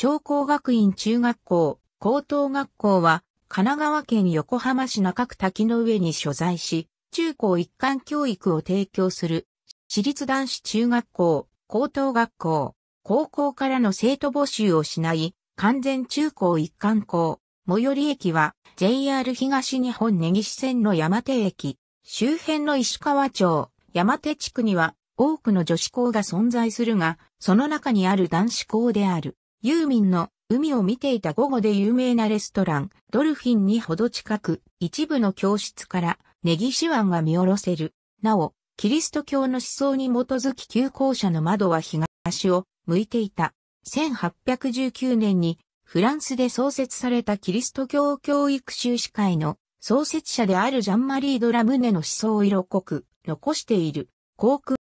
商工学院中学校、高等学校は、神奈川県横浜市中区滝の上に所在し、中高一貫教育を提供する、私立男子中学校、高等学校、高校からの生徒募集をしない、完全中高一貫校。最寄り駅は JR 東日本根岸線の山手駅。周辺の石川町、山手地区には多くの女子校が存在するが、その中にある男子校である。ユーミンの海を見ていた午後で有名なレストラン、ドルフィンにほど近く、一部の教室からネギシワンが見下ろせる。なお、キリスト教の思想に基づき旧校舎の窓は東を向いていた。1819年にフランスで創設されたキリスト教教育修士会の創設者であるジャンマリー・ドラムネの思想を色濃く残している。校訓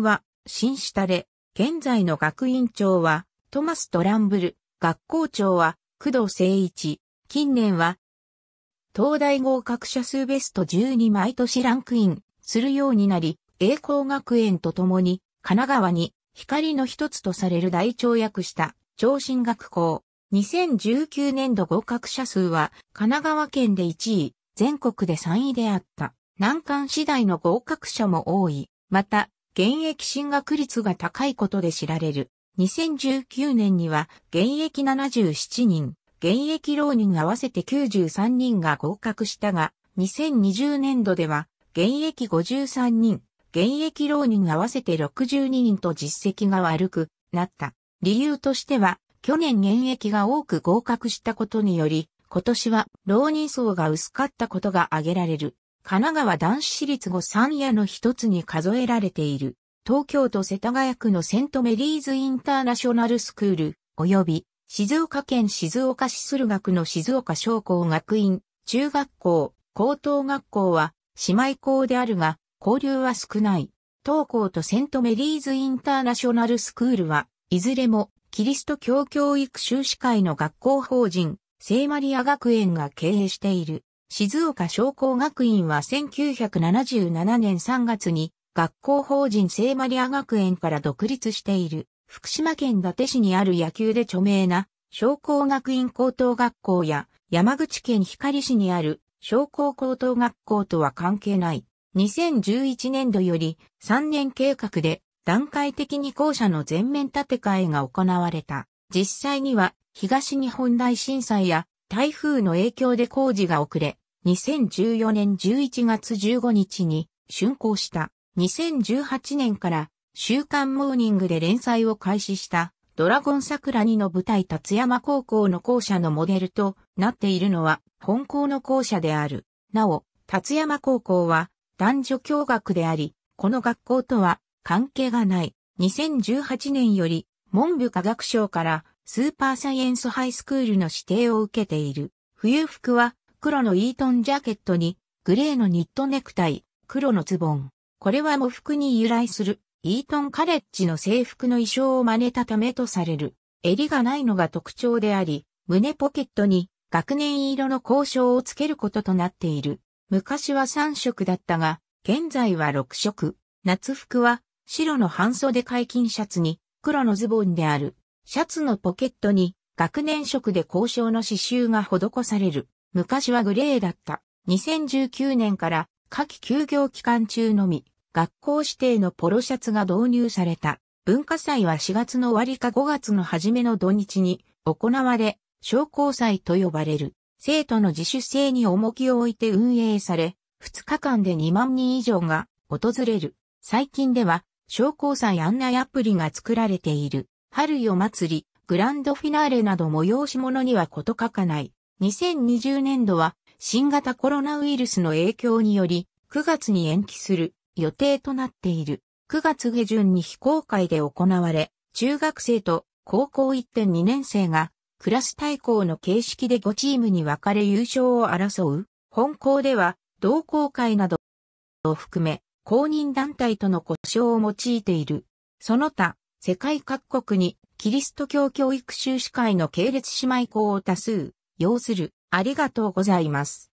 は、新下で、現在の学院長は、トマス・トランブル、学校長は、工藤誠一。近年は、東大合格者数ベスト1 2毎年ランクインするようになり、栄光学園とともに、神奈川に光の一つとされる大長役した、超進学校。2019年度合格者数は、神奈川県で1位、全国で3位であった。難関次第の合格者も多い。また、現役進学率が高いことで知られる。2019年には現役77人、現役浪人合わせて93人が合格したが、2020年度では現役53人、現役浪人合わせて62人と実績が悪くなった。理由としては、去年現役が多く合格したことにより、今年は浪人層が薄かったことが挙げられる。神奈川男子私立後三夜の一つに数えられている。東京都世田谷区のセントメリーズインターナショナルスクール、及び静岡県静岡市駿河区の静岡商工学院、中学校、高等学校は姉妹校であるが、交流は少ない。東校とセントメリーズインターナショナルスクールは、いずれもキリスト教教育修士会の学校法人、聖マリア学園が経営している。静岡商工学院は1977年3月に学校法人聖マリア学園から独立している、福島県伊達市にある野球で著名な、商工学院高等学校や、山口県光市にある、商工高等学校とは関係ない。2011年度より3年計画で段階的に校舎の全面建て替えが行われた。実際には東日本大震災や台風の影響で工事が遅れ、2014年11月15日に竣工した。2018年から週刊モーニングで連載を開始したドラゴン桜2の舞台達山高校の校舎のモデルとなっているのは本校の校舎である。なお、達山高校は男女共学であり、この学校とは関係がない。2018年より文部科学省からスーパーサイエンスハイスクールの指定を受けている。冬服は黒のイートンジャケットにグレーのニットネクタイ、黒のズボン。これは喪服に由来する、イートンカレッジの制服の衣装を真似たためとされる。襟がないのが特徴であり、胸ポケットに学年色の交渉をつけることとなっている。昔は3色だったが、現在は6色。夏服は白の半袖解禁シャツに黒のズボンである。シャツのポケットに学年色で交渉の刺繍が施される。昔はグレーだった。2019年から夏季休業期間中のみ。学校指定のポロシャツが導入された。文化祭は4月の終わりか5月の初めの土日に行われ、商工祭と呼ばれる。生徒の自主性に重きを置いて運営され、2日間で2万人以上が訪れる。最近では、商工祭案内アプリが作られている。春夜祭り、グランドフィナーレなど催し物にはこと書かない。2020年度は新型コロナウイルスの影響により9月に延期する予定となっている。9月下旬に非公開で行われ、中学生と高校1.2年生がクラス対抗の形式で5チームに分かれ優勝を争う。本校では同校会などを含め公認団体との故障を用いている。その他、世界各国にキリスト教教育修士会の系列姉妹校を多数、要する、ありがとうございます。